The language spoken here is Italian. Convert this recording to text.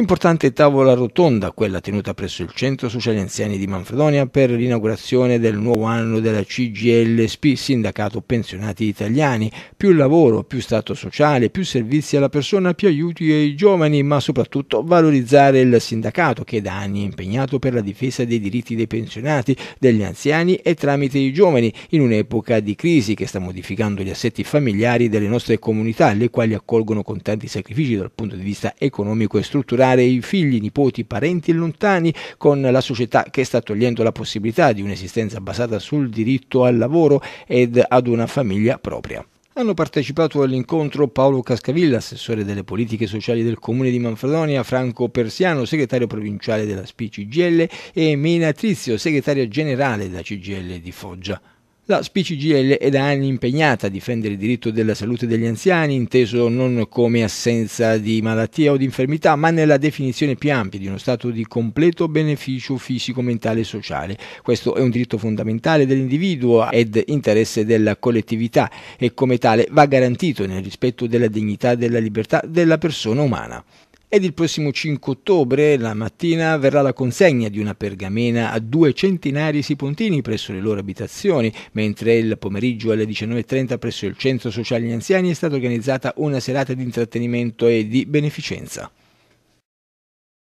Importante tavola rotonda quella tenuta presso il Centro Sociale Anziani di Manfredonia per l'inaugurazione del nuovo anno della CGLSP, Sindacato Pensionati Italiani. Più lavoro, più stato sociale, più servizi alla persona, più aiuti ai giovani, ma soprattutto valorizzare il sindacato che da anni è impegnato per la difesa dei diritti dei pensionati, degli anziani e tramite i giovani in un'epoca di crisi che sta modificando gli assetti familiari delle nostre comunità, le quali accolgono con tanti sacrifici dal punto di vista economico e strutturale legare i figli, i nipoti, i parenti lontani con la società che sta togliendo la possibilità di un'esistenza basata sul diritto al lavoro ed ad una famiglia propria. Hanno partecipato all'incontro Paolo Cascavilla, assessore delle politiche sociali del comune di Manfredonia, Franco Persiano, segretario provinciale della SPCGL e Mena Trizio, segretaria generale della CGL di Foggia. La SPCGL è da anni impegnata a difendere il diritto della salute degli anziani, inteso non come assenza di malattia o di infermità, ma nella definizione più ampia di uno stato di completo beneficio fisico, mentale e sociale. Questo è un diritto fondamentale dell'individuo ed interesse della collettività e come tale va garantito nel rispetto della dignità e della libertà della persona umana ed il prossimo 5 ottobre la mattina verrà la consegna di una pergamena a due centinari sipontini presso le loro abitazioni, mentre il pomeriggio alle 19.30 presso il Centro Sociale Anziani è stata organizzata una serata di intrattenimento e di beneficenza.